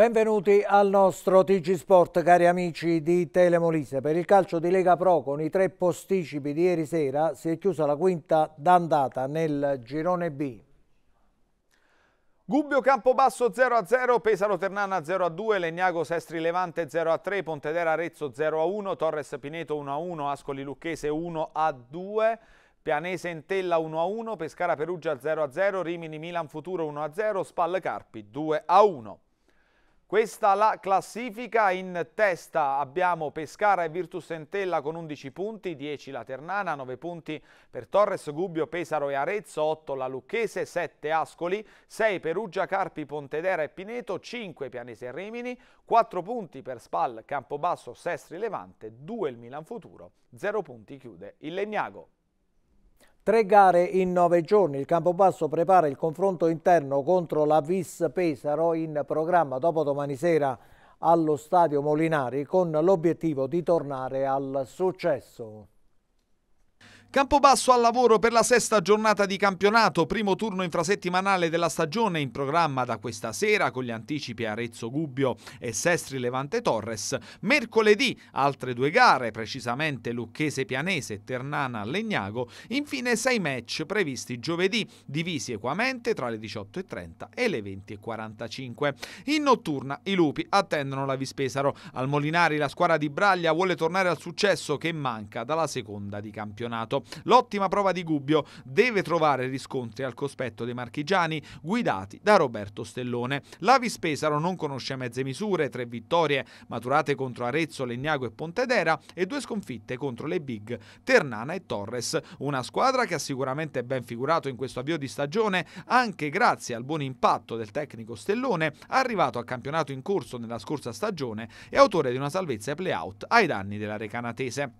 Benvenuti al nostro TG Sport, cari amici di Telemolise. Per il calcio di Lega Pro, con i tre posticipi di ieri sera, si è chiusa la quinta d'andata nel girone B. Gubbio Campobasso 0-0, Pesaro Ternana 0-2, Legnago Sestri Levante 0-3, Pontedera Arezzo 0-1, Torres Pineto 1-1, Ascoli Lucchese 1-2. Pianese Entella 1-1, Pescara Perugia 0-0, Rimini Milan Futuro 1-0, Spalle Carpi 2-1. Questa la classifica in testa, abbiamo Pescara e Virtus Entella con 11 punti, 10 la Ternana, 9 punti per Torres, Gubbio, Pesaro e Arezzo, 8 la Lucchese, 7 Ascoli, 6 Perugia, Carpi, Pontedera e Pineto, 5 Pianese e Rimini, 4 punti per Spal, Campobasso, Sestri, Levante, 2 il Milan Futuro, 0 punti chiude il Legnago. Tre gare in nove giorni, il Campobasso prepara il confronto interno contro la Vis Pesaro in programma dopo domani sera allo stadio Molinari con l'obiettivo di tornare al successo. Campobasso al lavoro per la sesta giornata di campionato, primo turno infrasettimanale della stagione in programma da questa sera con gli anticipi Arezzo Gubbio e Sestri Levante Torres. Mercoledì altre due gare, precisamente Lucchese Pianese e Ternana Legnago. Infine sei match previsti giovedì, divisi equamente tra le 18.30 e le 20.45. In notturna i lupi attendono la Vispesaro. Al Molinari la squadra di Braglia vuole tornare al successo che manca dalla seconda di campionato. L'ottima prova di Gubbio deve trovare riscontri al cospetto dei marchigiani guidati da Roberto Stellone. L'Avis Pesaro non conosce mezze misure, tre vittorie maturate contro Arezzo, Legnago e Pontedera e due sconfitte contro le big Ternana e Torres. Una squadra che ha sicuramente ben figurato in questo avvio di stagione anche grazie al buon impatto del tecnico Stellone, arrivato al campionato in corso nella scorsa stagione e autore di una salvezza ai playout ai danni della Recanatese.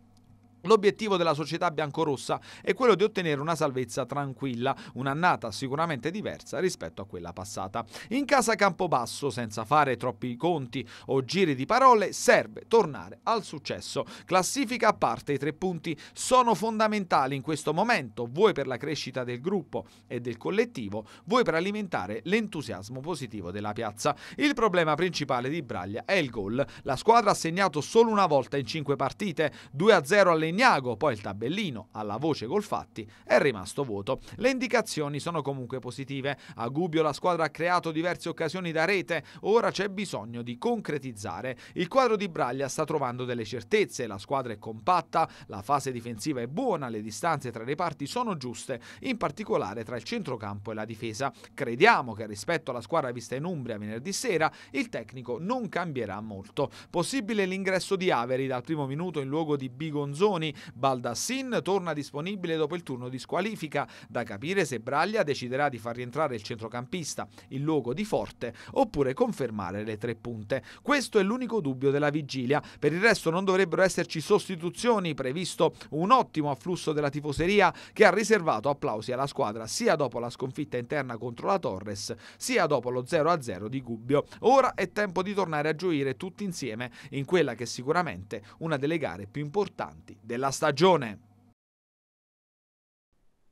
L'obiettivo della società biancorossa è quello di ottenere una salvezza tranquilla, un'annata sicuramente diversa rispetto a quella passata. In casa Campobasso, senza fare troppi conti o giri di parole, serve tornare al successo. Classifica a parte, i tre punti sono fondamentali in questo momento, vuoi per la crescita del gruppo e del collettivo, vuoi per alimentare l'entusiasmo positivo della piazza. Il problema principale di Braglia è il gol. La squadra ha segnato solo una volta in cinque partite, 2-0 all'inizio Ignago, poi il tabellino alla voce gol fatti è rimasto vuoto. Le indicazioni sono comunque positive. A Gubbio la squadra ha creato diverse occasioni da rete, ora c'è bisogno di concretizzare. Il quadro di Braglia sta trovando delle certezze, la squadra è compatta, la fase difensiva è buona, le distanze tra i reparti sono giuste, in particolare tra il centrocampo e la difesa. Crediamo che rispetto alla squadra vista in Umbria venerdì sera il tecnico non cambierà molto. Possibile l'ingresso di Averi dal primo minuto in luogo di Bigonzoni posizioni. Baldassin torna disponibile dopo il turno di squalifica, da capire se Braglia deciderà di far rientrare il centrocampista in luogo di Forte oppure confermare le tre punte. Questo è l'unico dubbio della vigilia. Per il resto non dovrebbero esserci sostituzioni, previsto un ottimo afflusso della tifoseria che ha riservato applausi alla squadra sia dopo la sconfitta interna contro la Torres, sia dopo lo 0-0 di Gubbio. Ora è tempo di tornare a gioire tutti insieme in quella che è sicuramente una delle gare più importanti della stagione.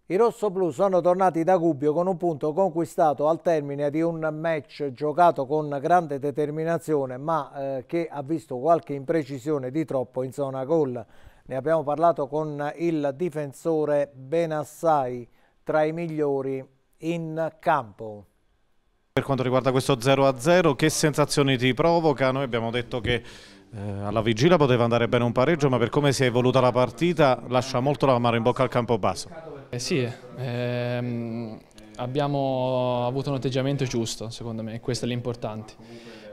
I rossoblù sono tornati da Gubbio con un punto conquistato al termine di un match giocato con grande determinazione ma eh, che ha visto qualche imprecisione di troppo in zona gol. Ne abbiamo parlato con il difensore Benassai tra i migliori in campo. Per quanto riguarda questo 0-0 che sensazioni ti provoca? Noi abbiamo detto che eh, alla vigilia poteva andare bene un pareggio, ma per come si è evoluta la partita lascia molto la mano in bocca al campo basso. Eh sì, ehm, abbiamo avuto un atteggiamento giusto, secondo me, questo è l'importante.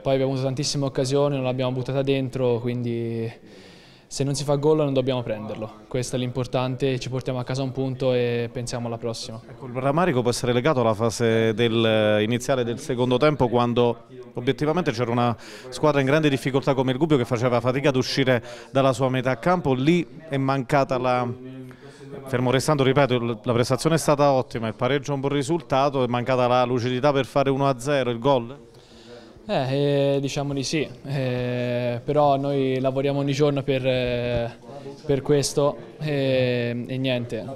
Poi abbiamo avuto tantissime occasioni, non l'abbiamo buttata dentro, quindi se non si fa gol non dobbiamo prenderlo, questo è l'importante, ci portiamo a casa un punto e pensiamo alla prossima. Ecco, il rammarico può essere legato alla fase del, eh, iniziale del secondo tempo quando obiettivamente c'era una squadra in grande difficoltà come il Gubbio che faceva fatica ad uscire dalla sua metà campo, lì è mancata la, fermo restando, ripeto, la prestazione è stata ottima, il pareggio è un buon risultato, è mancata la lucidità per fare 1-0 il gol? Eh, eh, diciamo di sì, eh, però noi lavoriamo ogni giorno per, eh, per questo e, eh, e, niente,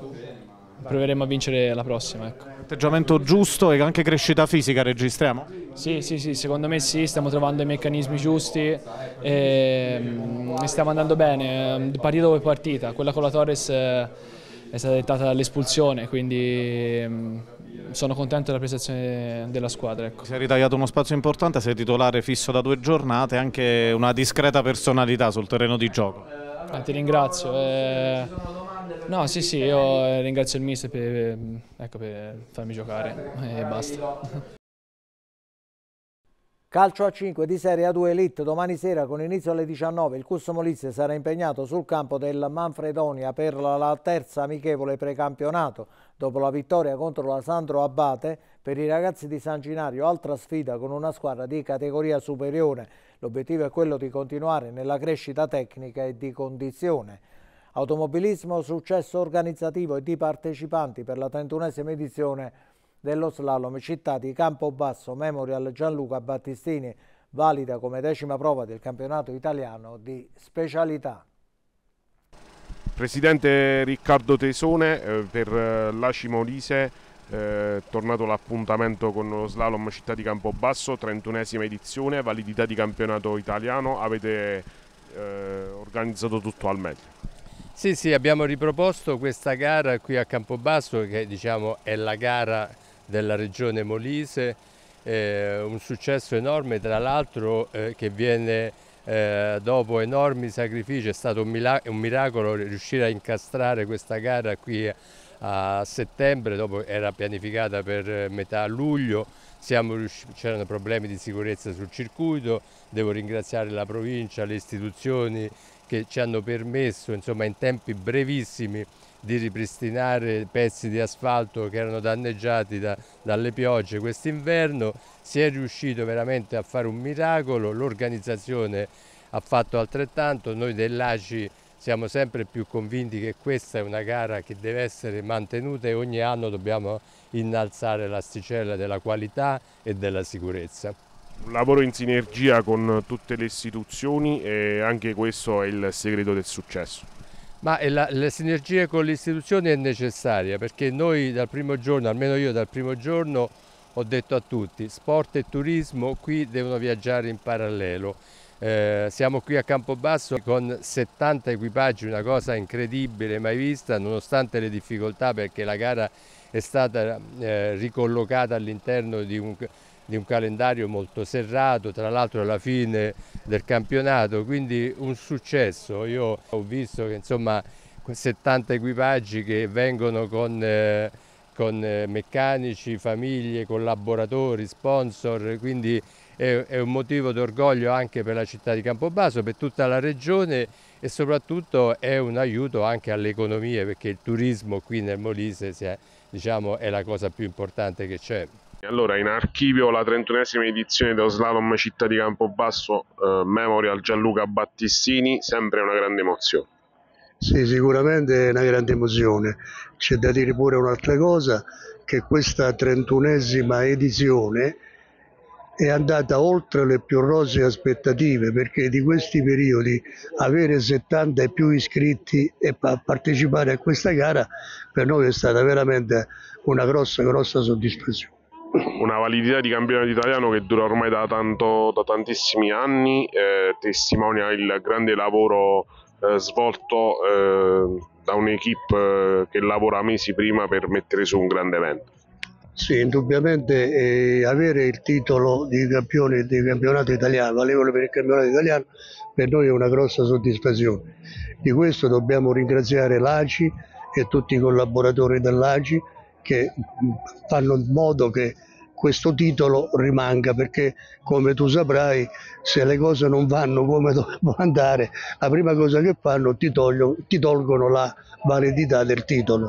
proveremo a vincere la prossima. Ecco. Atteggiamento giusto e anche crescita fisica registriamo? Sì, sì, sì, secondo me sì, stiamo trovando i meccanismi giusti e, ehm, e stiamo andando bene, ehm, partita dopo partita, quella con la Torres eh, è stata dettata dall'espulsione, quindi ehm, sono contento della prestazione della squadra. Ecco. Si è ritagliato uno spazio importante, sei titolare fisso da due giornate, anche una discreta personalità sul terreno di gioco. Ah, ti ringrazio. Eh... No, sì, sì, io eh, ringrazio il mister per, eh, ecco, per farmi giocare e basta. Calcio a 5 di Serie A2 Elite, domani sera con inizio alle 19 il Cusso Molise sarà impegnato sul campo del Manfredonia per la terza amichevole precampionato dopo la vittoria contro la Sandro Abate, per i ragazzi di San Ginario altra sfida con una squadra di categoria superiore. L'obiettivo è quello di continuare nella crescita tecnica e di condizione. Automobilismo, successo organizzativo e di partecipanti per la 31esima edizione dello slalom città di Campobasso Memorial Gianluca Battistini, valida come decima prova del campionato italiano di specialità. Presidente Riccardo Tesone eh, per eh, l'Aci Molise, eh, tornato l'appuntamento con lo slalom Città di Campobasso, 31esima edizione, validità di campionato italiano, avete eh, organizzato tutto al meglio. Sì, sì, abbiamo riproposto questa gara qui a Campobasso che diciamo è la gara della regione Molise, eh, un successo enorme tra l'altro eh, che viene eh, dopo enormi sacrifici è stato un, un, miracolo riuscire a incastrare questa gara qui a, a settembre, dopo era pianificata per eh, metà luglio, c'erano problemi di sicurezza sul circuito, devo ringraziare la provincia, le istituzioni, che ci hanno permesso insomma, in tempi brevissimi di ripristinare pezzi di asfalto che erano danneggiati da, dalle piogge quest'inverno, si è riuscito veramente a fare un miracolo, l'organizzazione ha fatto altrettanto, noi dell'ACI siamo sempre più convinti che questa è una gara che deve essere mantenuta e ogni anno dobbiamo innalzare l'asticella della qualità e della sicurezza un lavoro in sinergia con tutte le istituzioni e anche questo è il segreto del successo. Ma eh, la, la, sinergia con le istituzioni è necessaria perché noi dal primo giorno, almeno io dal primo giorno, ho detto a tutti sport e turismo qui devono viaggiare in parallelo. Eh, siamo qui a Campobasso con 70 equipaggi, una cosa incredibile mai vista, nonostante le difficoltà perché la gara è stata eh, ricollocata all'interno di un di un calendario molto serrato, tra l'altro alla fine del campionato, quindi un successo. Io ho visto che insomma 70 equipaggi che vengono con, eh, con eh, meccanici, famiglie, collaboratori, sponsor, quindi è, è un motivo d'orgoglio anche per la città di Campobasso, per tutta la regione e soprattutto è un aiuto anche alle economie perché il turismo qui nel Molise è, diciamo, è la cosa più importante che c'è. Allora, in archivio la 31esima edizione dello Slalom Città di Campobasso, eh, Memorial Gianluca Battistini, sempre una grande emozione. Sì, sicuramente è una grande emozione. C'è da dire pure un'altra cosa, che questa 31esima edizione è andata oltre le più rose aspettative, perché di questi periodi avere 70 e più iscritti e partecipare a questa gara per noi è stata veramente una grossa, grossa soddisfazione. una validità di campionato italiano che dura ormai da, tanto, da tantissimi anni, eh, testimonia il grande lavoro eh, svolto eh, da un'equipe eh, che lavora mesi prima per mettere su un grande evento. Sì, indubbiamente avere il titolo di campione di campionato italiano, valevole per il campionato italiano, per noi è una grossa soddisfazione. Di questo dobbiamo ringraziare l'ACI e tutti i collaboratori dell'ACI che fanno in modo che questo titolo rimanga perché come tu saprai se le cose non vanno come dovevano andare la prima cosa che fanno ti, togliono, ti tolgono la validità del titolo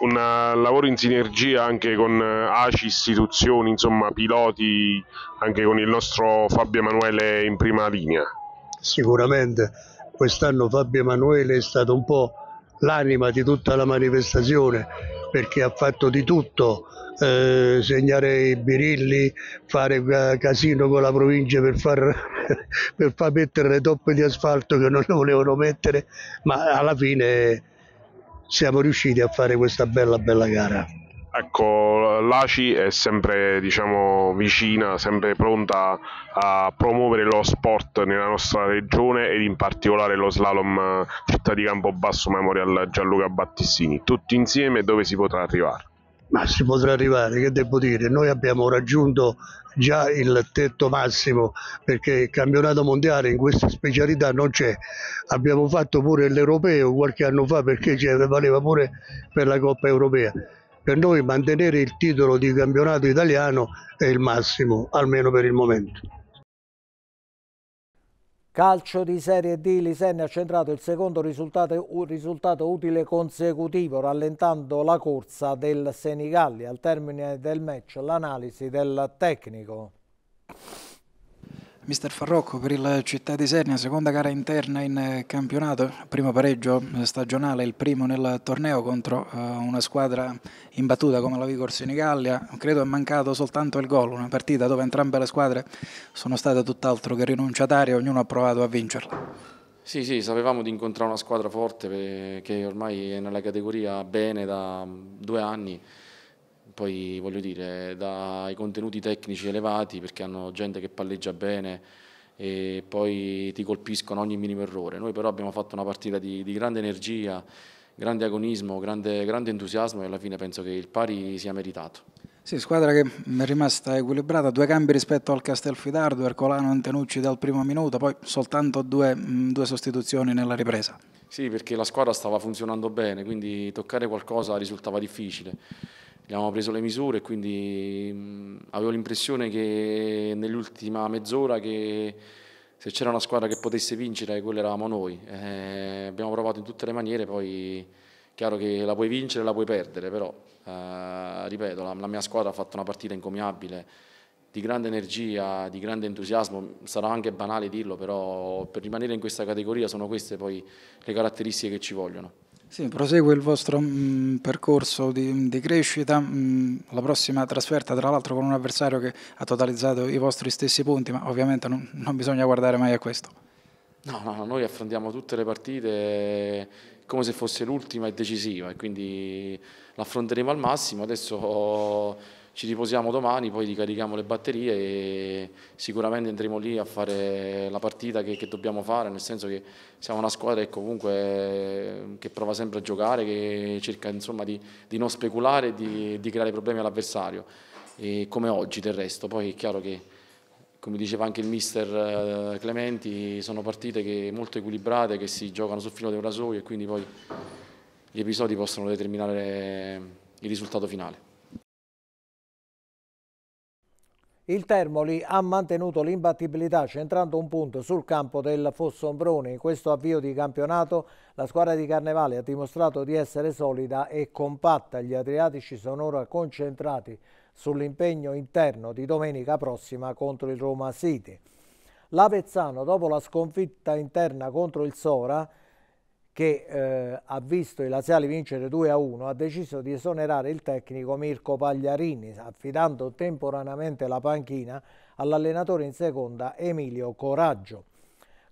un eh, lavoro in sinergia anche con eh, ACI, istituzioni, insomma piloti, anche con il nostro Fabio Emanuele in prima linea. Sicuramente quest'anno Fabio Emanuele è stato un po' l'anima di tutta la manifestazione perché ha fatto di tutto, eh, segnare i birilli, fare casino con la provincia per far, per far mettere le toppe di asfalto che non le volevano mettere, ma alla fine siamo riusciti a fare questa bella bella gara. Ecco, l'ACI è sempre diciamo, vicina, sempre pronta a promuovere lo sport nella nostra regione ed in particolare lo slalom eh, città di Campobasso Memorial Gianluca Battistini. Tutti insieme dove si potrà arrivare? Ma si potrà arrivare, che devo dire? Noi abbiamo raggiunto già il tetto massimo perché il campionato mondiale in questa specialità non c'è. Abbiamo fatto pure l'europeo qualche anno fa perché valeva pure per la Coppa Europea per noi mantenere il titolo di campionato italiano è il massimo, almeno per il momento. Calcio di Serie D, Lisenne ha centrato il secondo risultato, risultato, utile consecutivo, rallentando la corsa del Senigalli. Al termine del match l'analisi del tecnico. Mister Farrocco, per il Città di Sernia, seconda gara interna in eh, campionato, primo pareggio eh, stagionale, il primo nel torneo contro eh, una squadra imbattuta come la Vigor Senigallia, credo è mancato soltanto il gol, una partita dove entrambe le squadre sono state tutt'altro che rinunciatarie, ognuno ha provato a vincerla. Sì, sì, sapevamo di incontrare una squadra forte che ormai è nella categoria bene da mm, due anni, poi voglio dire, dai contenuti tecnici elevati perché hanno gente che palleggia bene e poi ti colpiscono ogni minimo errore. Noi però abbiamo fatto una partita di, di grande energia, grande agonismo, grande, grande entusiasmo e alla fine penso che il pari sia meritato. Sì, squadra che è rimasta equilibrata, due cambi rispetto al Castelfidardo, Ercolano e Antenucci dal primo minuto, poi soltanto due, due, sostituzioni nella ripresa. Sì, perché la squadra stava funzionando bene, quindi toccare qualcosa risultava difficile abbiamo preso le misure, quindi mh, avevo l'impressione che nell'ultima mezz'ora che se c'era una squadra che potesse vincere, quella eravamo noi. Eh, abbiamo provato in tutte le maniere, poi chiaro che la puoi vincere, la puoi perdere, però eh, ripeto, la, la mia squadra ha fatto una partita incomiabile di grande energia, di grande entusiasmo, sarà anche banale dirlo, però per rimanere in questa categoria sono queste poi le caratteristiche che ci vogliono. Sì, prosegue il vostro mh, mm, percorso di, di crescita, mh, mm, la prossima trasferta tra l'altro con un avversario che ha totalizzato i vostri stessi punti, ma ovviamente non, non bisogna guardare mai a questo. No, no, noi affrontiamo tutte le partite come se fosse l'ultima e decisiva e quindi l'affronteremo al massimo. Adesso ci riposiamo domani, poi ricarichiamo le batterie e sicuramente andremo lì a fare la partita che, che dobbiamo fare, nel senso che siamo una squadra che comunque che prova sempre a giocare, che cerca insomma, di, di, non speculare e di, di creare problemi all'avversario, come oggi del resto. Poi è chiaro che, come diceva anche il mister eh, Clementi, sono partite che, molto equilibrate, che si giocano sul filo di un rasoio e quindi poi gli episodi possono determinare il risultato finale. Il Termoli ha mantenuto l'imbattibilità centrando un punto sul campo del Fossombrone. In questo avvio di campionato la squadra di Carnevale ha dimostrato di essere solida e compatta. Gli Adriatici sono ora concentrati sull'impegno interno di domenica prossima contro il Roma City. L'Avezzano, dopo la sconfitta interna contro il Sora, che eh, ha visto i laziali vincere 2 a 1, ha deciso di esonerare il tecnico Mirko Pagliarini, affidando temporaneamente la panchina all'allenatore in seconda Emilio Coraggio.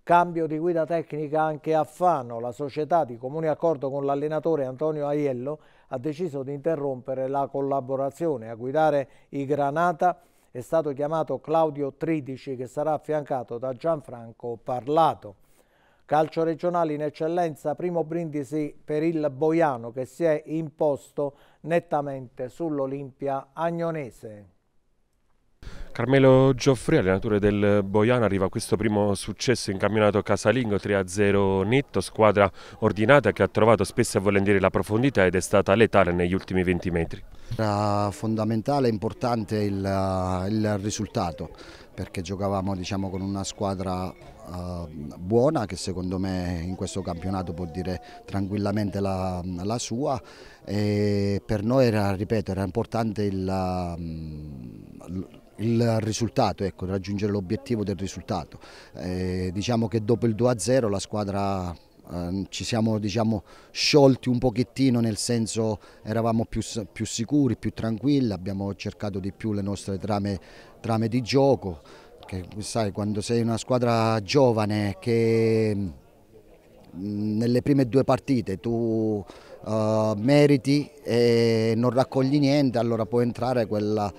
Cambio di guida tecnica anche a Fano, la società di comune accordo con l'allenatore Antonio Aiello ha deciso di interrompere la collaborazione. A guidare i Granata è stato chiamato Claudio Tridici che sarà affiancato da Gianfranco Parlato. Calcio regionale in eccellenza, primo brindisi per il Boiano che si è imposto nettamente sull'Olimpia agnonese. Carmelo Gioffri, allenatore del Boiano, arriva a questo primo successo in campionato casalingo 3-0 netto, squadra ordinata che ha trovato spesso e volentieri la profondità ed è stata letale negli ultimi 20 metri. Era fondamentale e importante il, il risultato perché giocavamo diciamo, con una squadra uh, buona che secondo me in questo campionato può dire tranquillamente la, la sua e per noi era, ripeto, era importante il, mm, il risultato, ecco, raggiungere l'obiettivo del risultato. Eh, diciamo che dopo il 2-0 la squadra ehm, ci siamo diciamo, sciolti un pochettino nel senso eravamo più, più, sicuri, più tranquilli, abbiamo cercato di più le nostre trame trame di gioco, che sai quando sei una squadra giovane che mm, nelle prime due partite tu uh, meriti e non raccogli niente, allora può entrare quella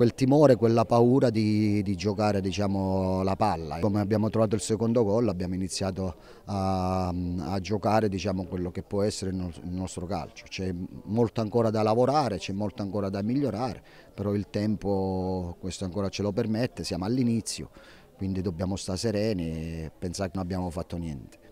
quel timore, quella paura di, di giocare diciamo, la palla. Come abbiamo trovato il secondo gol abbiamo iniziato a, a giocare diciamo, quello che può essere il nostro calcio. C'è molto ancora da lavorare, c'è molto ancora da migliorare, però il tempo questo ancora ce lo permette, siamo all'inizio, quindi dobbiamo stare sereni e pensare che non abbiamo fatto niente.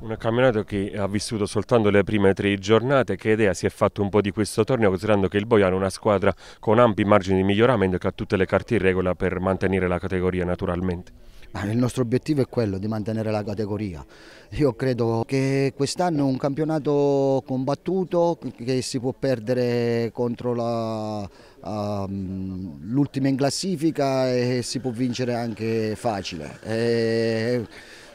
Un campionato che ha vissuto soltanto le prime tre giornate, che idea si è fatto un po' di questo torneo considerando che il Boiano è una squadra con ampi margini di miglioramento e che ha tutte le carte in regola per mantenere la categoria naturalmente? Ma il nostro obiettivo è quello di mantenere la categoria. Io credo che quest'anno è un campionato combattuto che si può perdere contro ehm, l'ultima in classifica e si può vincere anche facile. E eh,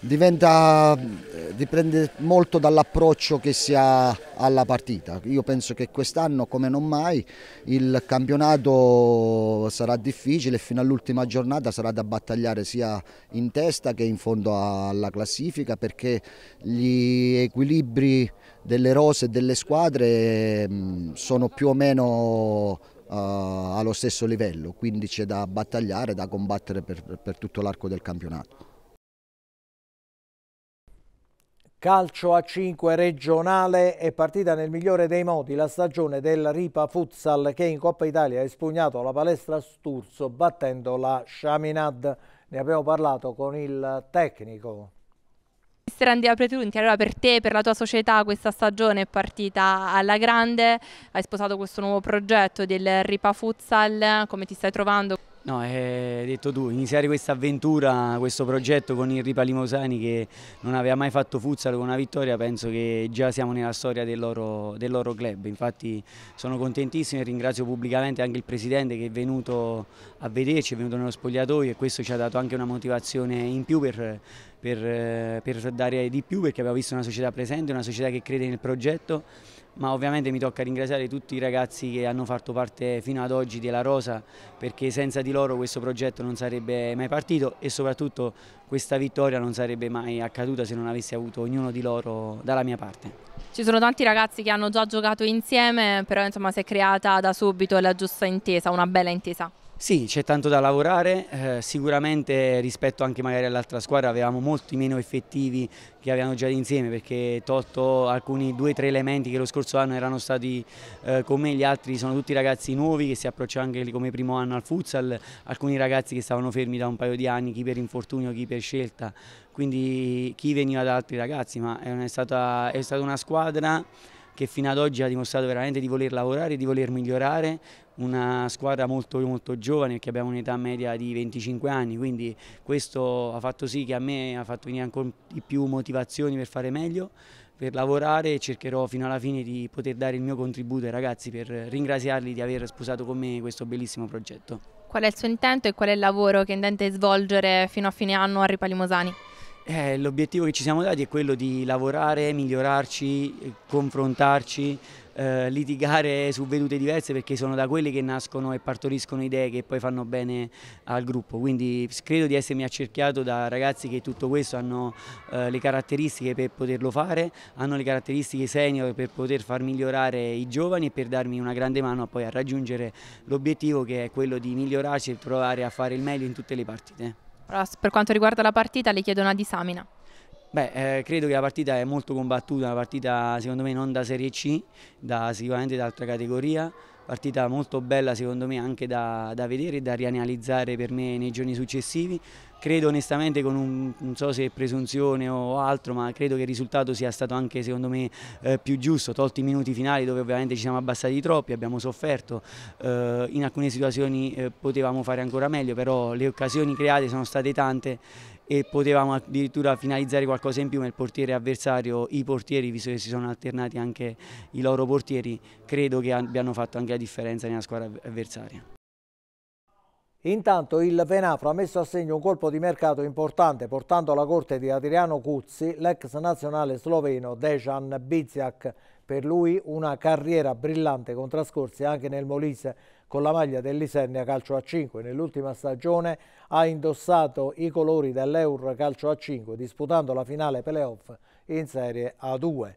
Dipende, eh, dipende molto dall'approccio che si ha alla partita. Io penso che quest'anno, come non mai, il campionato sarà difficile e fino all'ultima giornata sarà da battagliare sia in testa che in fondo alla classifica perché gli equilibri delle rose e delle squadre mm, sono più o meno eh, allo stesso livello, quindi c'è da battagliare, da combattere per, per tutto l'arco del campionato. Calcio a 5 regionale è partita nel migliore dei modi la stagione del Ripa Futsal che in Coppa Italia ha espugnato la palestra Sturzo battendo la Shaminad. Ne abbiamo parlato con il tecnico. Mister Andrea Pretunti, allora per te, per la tua società questa stagione è partita alla grande, hai sposato questo nuovo progetto del Ripa Futsal, come ti stai trovando? No, eh, hai detto tu, iniziare questa avventura, questo progetto con il Ripa Limosani che non aveva mai fatto futsal con una vittoria, penso che già siamo nella storia del loro, del loro club. Infatti sono contentissimo e ringrazio pubblicamente anche il Presidente che è venuto a vederci, è venuto nello spogliatoio e questo ci ha dato anche una motivazione in più per, per, eh, per dare di più perché abbiamo visto una società presente, una società che crede nel progetto ma ovviamente mi tocca ringraziare tutti i ragazzi che hanno fatto parte fino ad oggi della Rosa perché senza di loro questo progetto non sarebbe mai partito e soprattutto questa vittoria non sarebbe mai accaduta se non avessi avuto ognuno di loro dalla mia parte. Ci sono tanti ragazzi che hanno già giocato insieme però insomma si è creata da subito la giusta intesa, una bella intesa. Sì, c'è tanto da lavorare, eh, sicuramente rispetto anche magari all'altra squadra avevamo molti meno effettivi che avevamo già insieme perché tolto alcuni due o tre elementi che lo scorso anno erano stati eh, con me, gli altri sono tutti ragazzi nuovi che si approcciano anche come primo anno al futsal, alcuni ragazzi che stavano fermi da un paio di anni, chi per infortunio, chi per scelta, quindi chi veniva da altri ragazzi, ma è stata, è stata una squadra che fino ad oggi ha dimostrato veramente di voler lavorare, di voler migliorare, una squadra molto, molto giovane che abbiamo un'età media di 25 anni, quindi questo ha fatto sì che a me ha fatto venire ancora di più motivazioni per fare meglio, per lavorare e cercherò fino alla fine di poter dare il mio contributo ai ragazzi per ringraziarli di aver sposato con me questo bellissimo progetto. Qual è il suo intento e qual è il lavoro che intende svolgere fino a fine anno a Ripalimosani? Eh, l'obiettivo che ci siamo dati è quello di lavorare, migliorarci, eh, confrontarci, eh, litigare su vedute diverse perché sono da quelli che nascono e partoriscono idee che poi fanno bene al gruppo. Quindi credo di essermi accerchiato da ragazzi che tutto questo hanno eh, le caratteristiche per poterlo fare, hanno le caratteristiche senior per poter far migliorare i giovani e per darmi una grande mano poi a raggiungere l'obiettivo che è quello di migliorarci e provare a fare il meglio in tutte le partite per quanto riguarda la partita le chiedo una disamina. Beh, eh, credo che la partita è molto combattuta, una partita secondo me non da Serie C, da, sicuramente da altra categoria, partita molto bella secondo me anche da, da vedere e da rianalizzare per me nei giorni successivi, credo onestamente con un, non so se è presunzione o altro, ma credo che il risultato sia stato anche secondo me eh, più giusto, tolti i minuti finali dove ovviamente ci siamo abbassati troppi, abbiamo sofferto, eh, in alcune situazioni eh, potevamo fare ancora meglio, però le occasioni create sono state tante e potevamo addirittura finalizzare qualcosa in più, ma il portiere avversario, i portieri, visto che si sono alternati anche i loro portieri, credo che abbiano fatto anche la differenza nella squadra avversaria. Intanto il Venafro ha messo a segno un colpo di mercato importante portando alla corte di Adriano Cuzzi l'ex nazionale sloveno Dejan Biziak. Per lui una carriera brillante con trascorsi anche nel Molise con la maglia dell'Isernia calcio a 5. Nell'ultima stagione ha indossato i colori dell'Eur calcio a 5 disputando la finale playoff in Serie A2.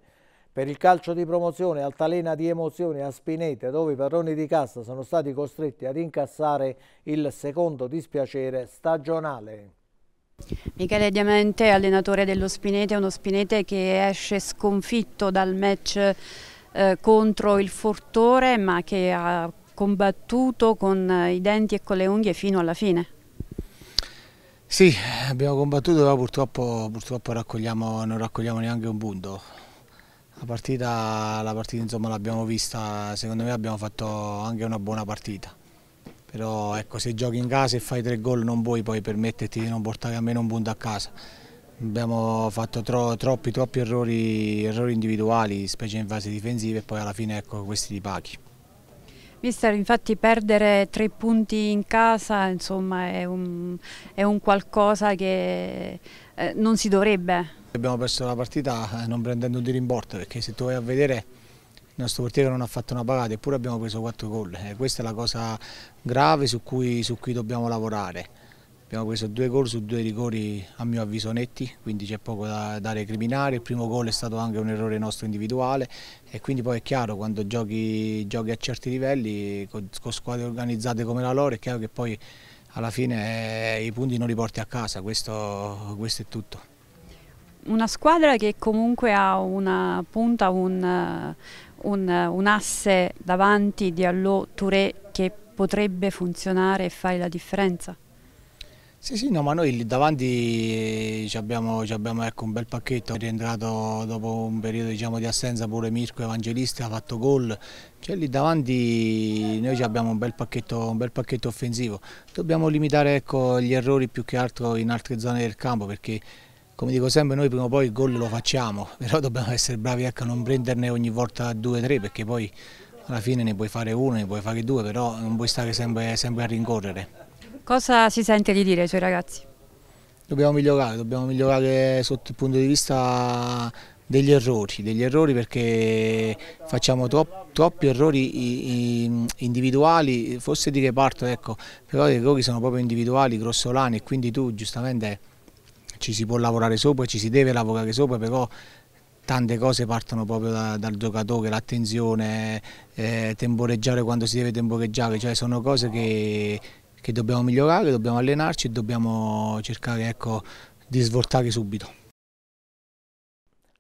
Per il calcio di promozione, altalena di emozioni a Spinete, dove i padroni di cassa sono stati costretti ad incassare il secondo dispiacere stagionale. Michele Diamante, allenatore dello Spinete, uno Spinete che esce sconfitto dal match eh, contro il Fortore, ma che ha combattuto con eh, i denti e con le unghie fino alla fine. Sì, abbiamo combattuto, ma purtroppo, purtroppo raccogliamo, non raccogliamo neanche un punto. La partita, la partita insomma l'abbiamo vista, secondo me abbiamo fatto anche una buona partita. Però ecco, se giochi in casa e fai tre gol non puoi poi permetterti di non portare almeno un punto a casa. Abbiamo fatto tro, troppi, troppi errori, errori individuali, specie in fase difensiva e poi alla fine ecco, questi li paghi. Mister, infatti perdere tre punti in casa insomma, è, un, è un qualcosa che eh, non si dovrebbe. Abbiamo perso la partita eh, non prendendo di tiro perché se tu vai a vedere il nostro portiere non ha fatto una pagata eppure abbiamo preso quattro gol. Eh, questa è la cosa grave su cui, su cui dobbiamo lavorare. Abbiamo preso due gol su due rigori a mio avviso netti, quindi c'è poco da, da recriminare. Il primo gol è stato anche un errore nostro individuale e quindi poi è chiaro quando giochi, giochi a certi livelli con, con, squadre organizzate come la loro è chiaro che poi alla fine eh, i punti non li porti a casa, questo, questo è tutto. Una squadra che comunque ha una punta, un, un, un asse davanti di Allò Touré che potrebbe funzionare e fare la differenza? Sì, sì, no, ma noi lì davanti eh, abbiamo, abbiamo ecco, un bel pacchetto, è rientrato dopo un periodo diciamo, di assenza pure Mirko Evangelista, ha fatto gol, cioè lì davanti noi abbiamo un bel pacchetto, un bel pacchetto offensivo, dobbiamo limitare ecco, gli errori più che altro in altre zone del campo perché come dico sempre noi prima o poi il gol lo facciamo, però dobbiamo essere bravi ecco, a non prenderne ogni volta due o tre perché poi alla fine ne puoi fare uno, ne puoi fare due, però non puoi stare sempre, sempre a rincorrere. Cosa si sente di dire ai suoi ragazzi? Dobbiamo migliorare, dobbiamo migliorare sotto il punto di vista degli errori, degli errori perché facciamo troppi, troppi errori individuali, forse di reparto, ecco, però gli errori sono proprio individuali, grossolani e quindi tu giustamente ci si può lavorare sopra, ci si deve lavorare sopra, però tante cose partono proprio da, dal giocatore, l'attenzione, eh, temporeggiare quando si deve temporeggiare, cioè sono cose che, che dobbiamo migliorare, dobbiamo allenarci e dobbiamo cercare ecco, di svoltare subito.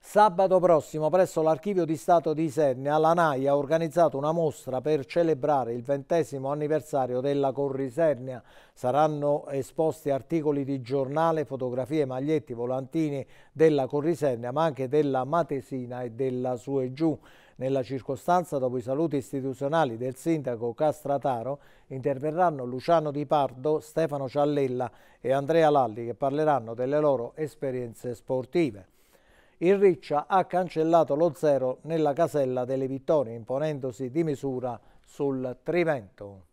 Sabato prossimo presso l'Archivio di Stato di Isernia la NAI ha organizzato una mostra per celebrare il ventesimo anniversario della Corrisernia. Saranno esposti articoli di giornale, fotografie, maglietti, volantini della Corrisernia ma anche della Matesina e della Sue Giù. Nella circostanza, dopo i saluti istituzionali del sindaco Castrataro, interverranno Luciano Di Pardo, Stefano Ciallella e Andrea Lalli che parleranno delle loro esperienze sportive. Il Riccia ha cancellato lo zero nella casella delle vittorie, imponendosi di misura sul Trivento.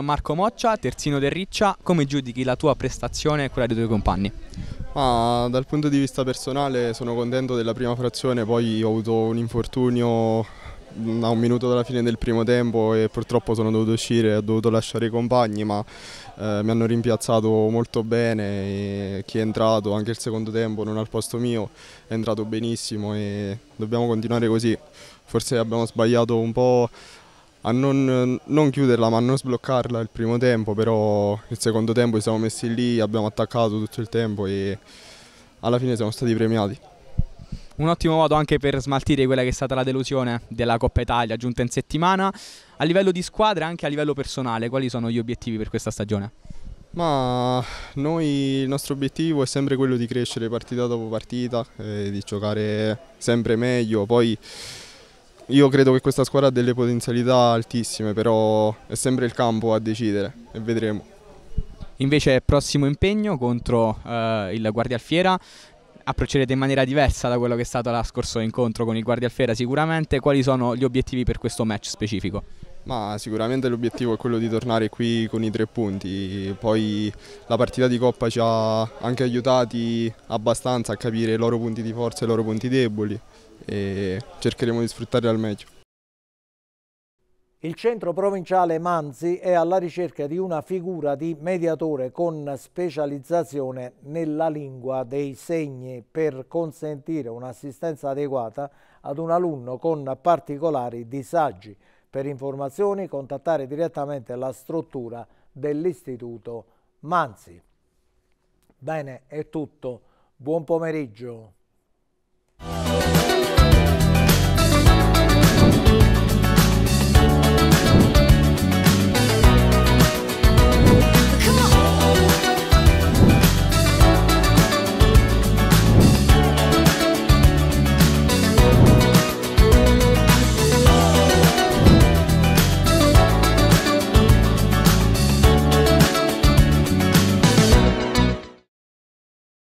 Marco Moccia, terzino del Riccia, come giudichi la tua prestazione e quella dei tuoi compagni? Ma dal punto di vista personale sono contento della prima frazione, poi ho avuto un infortunio mm, a un minuto dalla fine del primo tempo e purtroppo sono dovuto uscire, ho dovuto lasciare i compagni, ma eh, mi hanno rimpiazzato molto bene chi è entrato anche il secondo tempo non al posto mio è entrato benissimo e dobbiamo continuare così. Forse abbiamo sbagliato un po' a non, non, chiuderla ma a non sbloccarla il primo tempo, però il secondo tempo ci siamo messi lì, abbiamo attaccato tutto il tempo e alla fine siamo stati premiati. Un ottimo modo anche per smaltire quella che è stata la delusione della Coppa Italia giunta in settimana. A livello di squadra e anche a livello personale, quali sono gli obiettivi per questa stagione? Ma noi, il nostro obiettivo è sempre quello di crescere partita dopo partita, eh, di giocare sempre meglio, poi io credo che questa squadra ha delle potenzialità altissime, però è sempre il campo a decidere e vedremo. Invece prossimo impegno contro eh, il Guardia Alfiera, approccerete in maniera diversa da quello che è stato la scorso incontro con il Guardia Alfiera sicuramente, quali sono gli obiettivi per questo match specifico? Ma sicuramente l'obiettivo è quello di tornare qui con i tre punti, poi la partita di Coppa ci ha anche aiutati abbastanza a capire i loro punti di forza e i loro punti deboli e cercheremo di sfruttarle al meglio. Il centro provinciale Manzi è alla ricerca di una figura di mediatore con specializzazione nella lingua dei segni per consentire un'assistenza adeguata ad un alunno con particolari disagi. Per informazioni contattare direttamente la struttura dell'Istituto Manzi. Bene, è tutto. Buon pomeriggio.